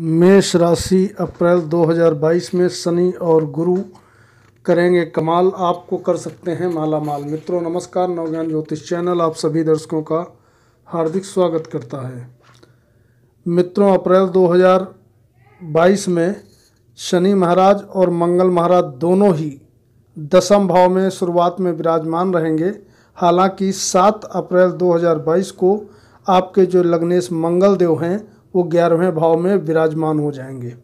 मेष राशि अप्रैल 2022 में शनि और गुरु करेंगे कमाल आपको कर सकते हैं माला माल मित्रों नमस्कार नवज्ञान ज्योतिष चैनल आप सभी दर्शकों का हार्दिक स्वागत करता है मित्रों अप्रैल 2022 में शनि महाराज और मंगल महाराज दोनों ही दसम भाव में शुरुआत में विराजमान रहेंगे हालांकि 7 अप्रैल 2022 को आपके जो लग्नेश मंगल देव हैं वो ग्यारहवें भाव में विराजमान हो जाएंगे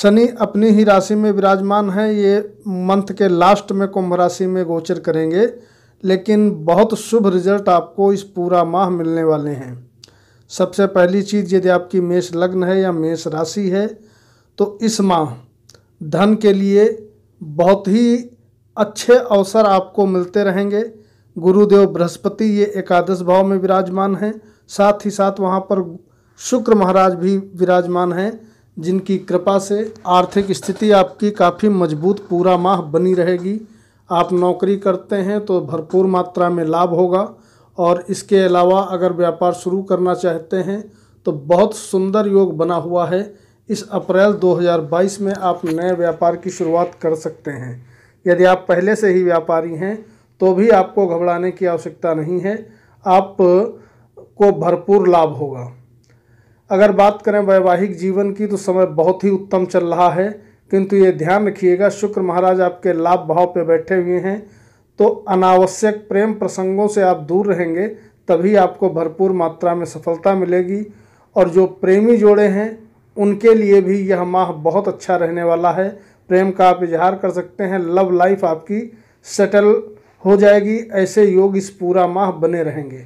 शनि अपनी ही राशि में विराजमान है ये मंथ के लास्ट में कुंभ राशि में गोचर करेंगे लेकिन बहुत शुभ रिजल्ट आपको इस पूरा माह मिलने वाले हैं सबसे पहली चीज़ यदि आपकी मेष लग्न है या मेष राशि है तो इस माह धन के लिए बहुत ही अच्छे अवसर आपको मिलते रहेंगे गुरुदेव बृहस्पति ये एकादश भाव में विराजमान हैं साथ ही साथ वहाँ पर शुक्र महाराज भी विराजमान हैं जिनकी कृपा से आर्थिक स्थिति आपकी काफ़ी मजबूत पूरा माह बनी रहेगी आप नौकरी करते हैं तो भरपूर मात्रा में लाभ होगा और इसके अलावा अगर व्यापार शुरू करना चाहते हैं तो बहुत सुंदर योग बना हुआ है इस अप्रैल 2022 में आप नए व्यापार की शुरुआत कर सकते हैं यदि आप पहले से ही व्यापारी हैं तो भी आपको घबराने की आवश्यकता नहीं है आप को भरपूर लाभ होगा अगर बात करें वैवाहिक जीवन की तो समय बहुत ही उत्तम चल रहा है किंतु ये ध्यान रखिएगा शुक्र महाराज आपके लाभ भाव पे बैठे हुए हैं तो अनावश्यक प्रेम प्रसंगों से आप दूर रहेंगे तभी आपको भरपूर मात्रा में सफलता मिलेगी और जो प्रेमी जोड़े हैं उनके लिए भी यह माह बहुत अच्छा रहने वाला है प्रेम का आप इजहार कर सकते हैं लव लाइफ आपकी सेटल हो जाएगी ऐसे योग इस पूरा माह बने रहेंगे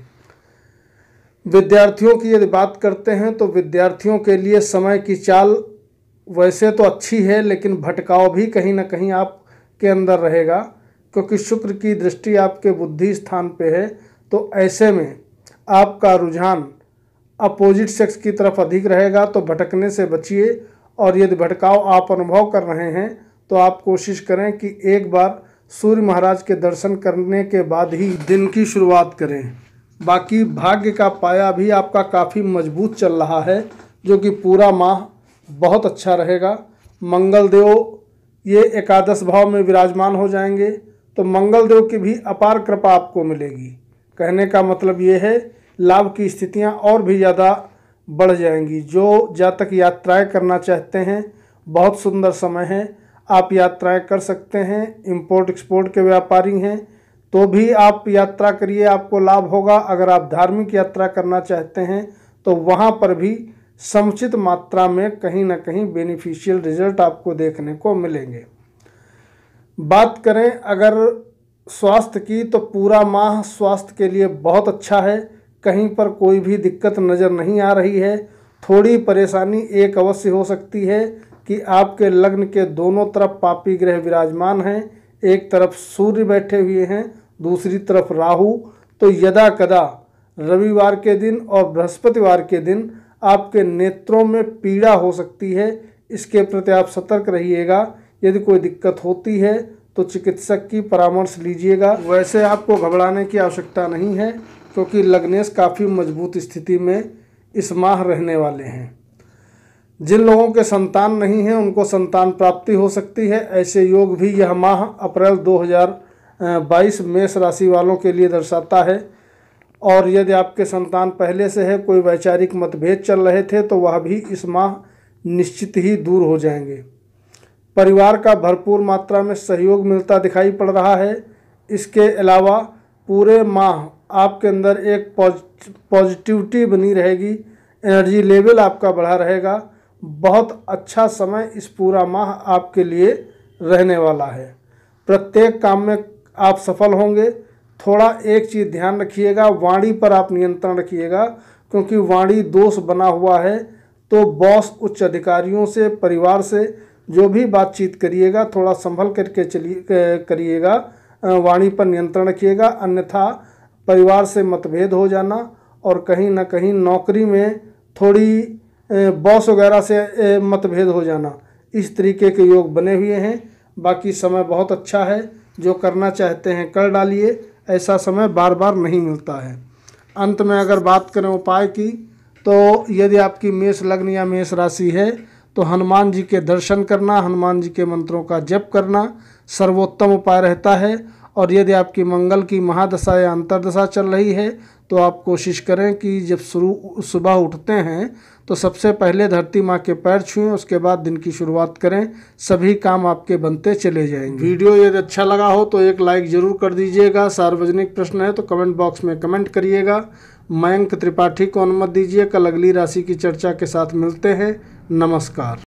विद्यार्थियों की यदि बात करते हैं तो विद्यार्थियों के लिए समय की चाल वैसे तो अच्छी है लेकिन भटकाव भी कहीं ना कहीं आपके अंदर रहेगा क्योंकि शुक्र की दृष्टि आपके बुद्धि स्थान पे है तो ऐसे में आपका रुझान अपोजिट सेक्स की तरफ अधिक रहेगा तो भटकने से बचिए और यदि भटकाव आप अनुभव कर रहे हैं तो आप कोशिश करें कि एक बार सूर्य महाराज के दर्शन करने के बाद ही दिन की शुरुआत करें बाकी भाग्य का पाया भी आपका काफ़ी मजबूत चल रहा है जो कि पूरा माह बहुत अच्छा रहेगा मंगलदेव ये एकादश भाव में विराजमान हो जाएंगे तो मंगलदेव की भी अपार कृपा आपको मिलेगी कहने का मतलब ये है लाभ की स्थितियां और भी ज़्यादा बढ़ जाएंगी जो जातक यात्राएं करना चाहते हैं बहुत सुंदर समय है आप यात्राएं कर सकते हैं इम्पोर्ट एक्सपोर्ट के व्यापारी हैं तो भी आप यात्रा करिए आपको लाभ होगा अगर आप धार्मिक यात्रा करना चाहते हैं तो वहाँ पर भी समुचित मात्रा में कहीं ना कहीं बेनिफिशियल रिजल्ट आपको देखने को मिलेंगे बात करें अगर स्वास्थ्य की तो पूरा माह स्वास्थ्य के लिए बहुत अच्छा है कहीं पर कोई भी दिक्कत नज़र नहीं आ रही है थोड़ी परेशानी एक अवश्य हो सकती है कि आपके लग्न के दोनों तरफ पापी ग्रह विराजमान हैं एक तरफ सूर्य बैठे हुए हैं दूसरी तरफ राहु तो यदा कदा रविवार के दिन और बृहस्पतिवार के दिन आपके नेत्रों में पीड़ा हो सकती है इसके प्रति आप सतर्क रहिएगा यदि कोई दिक्कत होती है तो चिकित्सक की परामर्श लीजिएगा वैसे आपको घबराने की आवश्यकता नहीं है क्योंकि लग्नेश काफ़ी मजबूत स्थिति में इस माह रहने वाले हैं जिन लोगों के संतान नहीं है उनको संतान प्राप्ति हो सकती है ऐसे योग भी यह माह अप्रैल 2022 मेष राशि वालों के लिए दर्शाता है और यदि आपके संतान पहले से है कोई वैचारिक मतभेद चल रहे थे तो वह भी इस माह निश्चित ही दूर हो जाएंगे परिवार का भरपूर मात्रा में सहयोग मिलता दिखाई पड़ रहा है इसके अलावा पूरे माह आपके अंदर एक पॉजिटिविटी बनी रहेगी एनर्जी लेवल आपका बढ़ा रहेगा बहुत अच्छा समय इस पूरा माह आपके लिए रहने वाला है प्रत्येक काम में आप सफल होंगे थोड़ा एक चीज़ ध्यान रखिएगा वाणी पर आप नियंत्रण रखिएगा क्योंकि वाणी दोष बना हुआ है तो बॉस उच्च अधिकारियों से परिवार से जो भी बातचीत करिएगा थोड़ा संभल करके चलिए करिएगा वाणी पर नियंत्रण रखिएगा अन्यथा परिवार से मतभेद हो जाना और कहीं ना कहीं नौकरी में थोड़ी बॉस वगैरह से मतभेद हो जाना इस तरीके के योग बने हुए हैं बाकी समय बहुत अच्छा है जो करना चाहते हैं कर डालिए ऐसा समय बार बार नहीं मिलता है अंत में अगर बात करें उपाय की तो यदि आपकी मेष लग्न या मेष राशि है तो हनुमान जी के दर्शन करना हनुमान जी के मंत्रों का जप करना सर्वोत्तम उपाय रहता है और यदि आपकी मंगल की महादशा या अंतरदशा चल रही है तो आप कोशिश करें कि जब शुरू सुबह उठते हैं तो सबसे पहले धरती माँ के पैर छुएं उसके बाद दिन की शुरुआत करें सभी काम आपके बनते चले जाएंगे वीडियो यदि अच्छा लगा हो तो एक लाइक ज़रूर कर दीजिएगा सार्वजनिक प्रश्न है तो कमेंट बॉक्स में कमेंट करिएगा मयंक त्रिपाठी को अनुमति दीजिए कल अगली राशि की चर्चा के साथ मिलते हैं नमस्कार